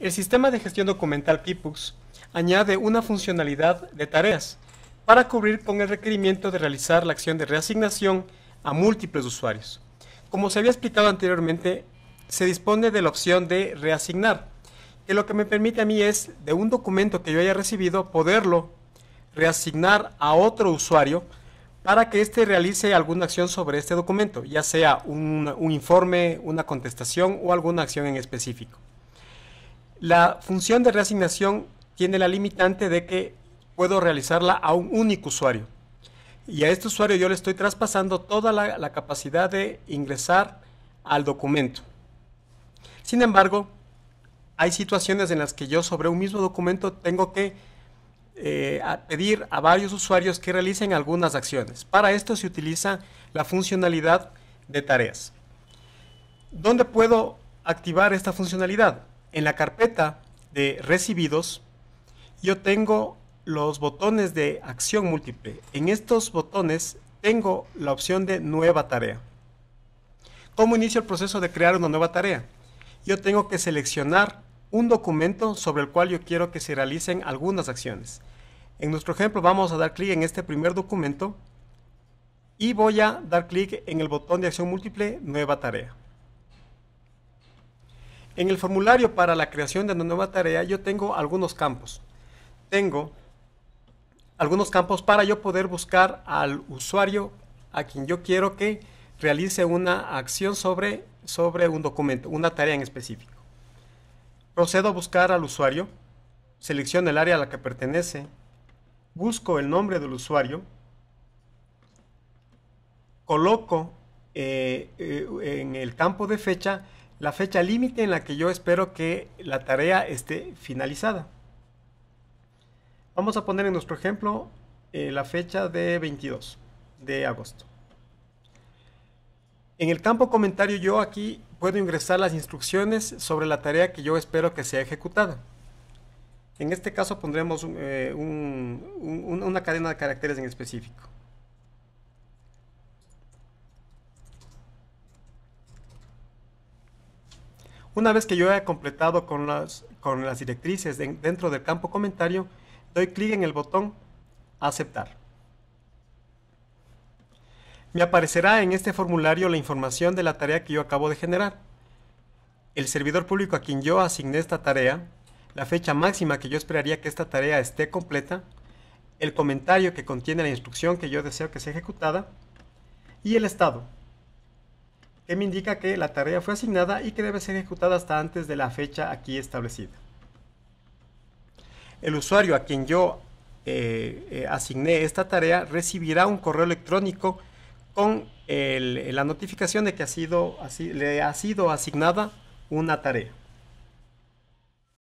El sistema de gestión documental Kipux añade una funcionalidad de tareas para cubrir con el requerimiento de realizar la acción de reasignación a múltiples usuarios. Como se había explicado anteriormente, se dispone de la opción de reasignar, que lo que me permite a mí es, de un documento que yo haya recibido, poderlo reasignar a otro usuario para que éste realice alguna acción sobre este documento, ya sea un informe, una contestación o alguna acción en específico. La función de reasignación tiene la limitante de que puedo realizarla a un único usuario. Y a este usuario yo le estoy traspasando toda la, capacidad de ingresar al documento. Sin embargo, hay situaciones en las que yo sobre un mismo documento tengo que eh, pedir a varios usuarios que realicen algunas acciones. Para esto se utiliza la funcionalidad de tareas. ¿Dónde puedo activar esta funcionalidad? en la carpeta de recibidos, yo tengo los botones de acción múltiple. En estos botones tengo la opción de nueva tarea. ¿Cómo inicio el proceso de crear una nueva tarea? Yo tengo que seleccionar un documento sobre el cual yo quiero que se realicen algunas acciones. En nuestro ejemplo vamos a dar clic en este primer documento y voy a dar clic en el botón de acción múltiple nueva tarea. En el formulario para la creación de una nueva tarea yo tengo algunos campos. Tengo algunos campos para yo poder buscar al usuario a quien yo quiero que realice una acción sobre, sobre un documento, una tarea en específico. Procedo a buscar al usuario, selecciono el área a la que pertenece, busco el nombre del usuario, coloco eh, eh, en el campo de fecha la fecha límite en la que yo espero que la tarea esté finalizada. Vamos a poner en nuestro ejemplo eh, la fecha de 22 de agosto. En el campo comentario yo aquí puedo ingresar las instrucciones sobre la tarea que yo espero que sea ejecutada. En este caso pondremos eh, una cadena de caracteres en específico. Una vez que yo haya completado con las, con las directrices dentro del campo comentario, doy clic en el botón Aceptar. Me aparecerá en este formulario la información de la tarea que yo acabo de generar. El servidor público a quien yo asigné esta tarea, la fecha máxima que yo esperaría que esta tarea esté completa, el comentario que contiene la instrucción que yo deseo que sea ejecutada y el estado que me indica que la tarea fue asignada y que debe ser ejecutada hasta antes de la fecha aquí establecida. El usuario a quien yo eh, eh, asigné esta tarea recibirá un correo electrónico con la notificación de que ha sido, le ha sido asignada una tarea.